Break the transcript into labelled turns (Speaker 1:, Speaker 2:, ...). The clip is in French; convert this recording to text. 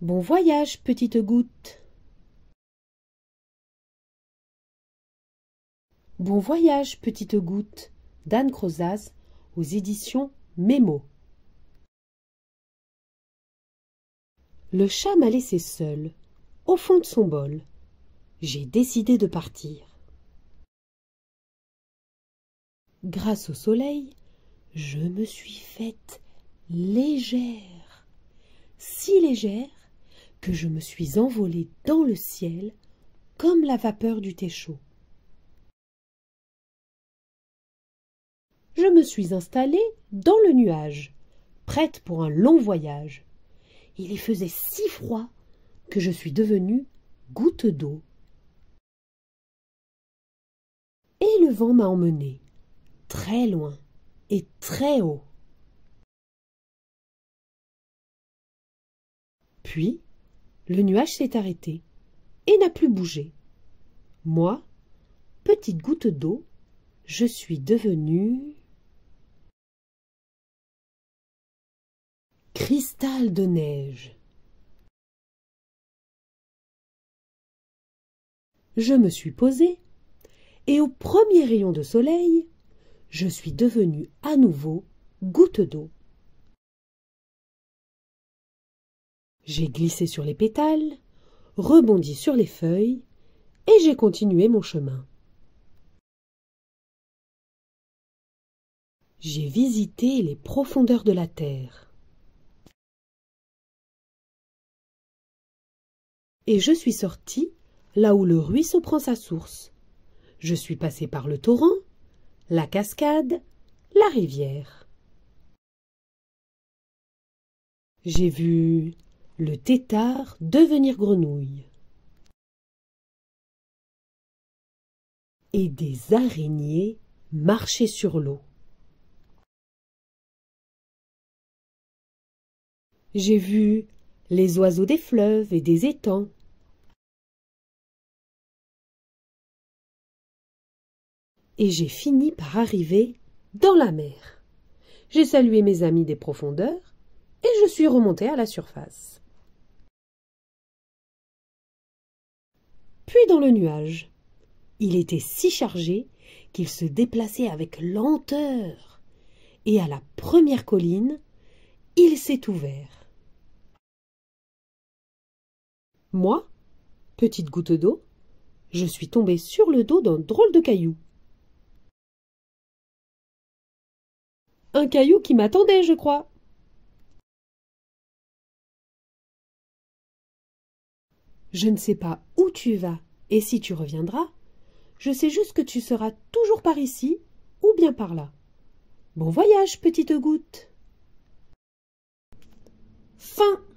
Speaker 1: Bon voyage, petite goutte. Bon voyage, petite goutte, d'Anne
Speaker 2: Crozaz, aux éditions Mémo. Le chat m'a laissé seul, au fond de son bol. J'ai décidé de partir. Grâce au soleil, je me suis faite légère, si légère que je me suis envolée dans le ciel comme la vapeur du thé chaud. Je me suis installée dans le nuage, prête pour un long voyage. Il y faisait si froid que je suis devenue goutte d'eau. Et le vent m'a emmenée, très
Speaker 1: loin et très haut.
Speaker 2: Puis, le nuage s'est arrêté et n'a plus bougé. Moi, petite goutte d'eau, je suis devenue... Cristal de
Speaker 1: neige.
Speaker 2: Je me suis posée, et au premier rayon de soleil, je suis devenue à nouveau goutte d'eau. J'ai glissé sur les pétales, rebondi sur les feuilles, et j'ai continué mon chemin.
Speaker 1: J'ai visité les profondeurs de la terre.
Speaker 2: Et je suis sorti là où le ruisseau prend sa source. Je suis passé par le torrent, la cascade, la rivière. J'ai vu le tétard devenir grenouille. Et des araignées marcher sur l'eau.
Speaker 1: J'ai vu les oiseaux des fleuves et des étangs.
Speaker 2: Et j'ai fini par arriver dans la mer. J'ai salué mes amis des profondeurs et je suis remonté à la surface. puis dans le nuage. Il était si chargé qu'il se déplaçait avec lenteur, et à la première colline, il s'est ouvert. Moi, petite goutte d'eau,
Speaker 1: je suis tombée sur le dos d'un drôle de caillou. Un caillou qui m'attendait, je crois.
Speaker 2: Je ne sais pas où tu vas et si tu reviendras. Je sais juste que tu seras toujours par ici ou bien par là. Bon voyage, petite goutte. Fin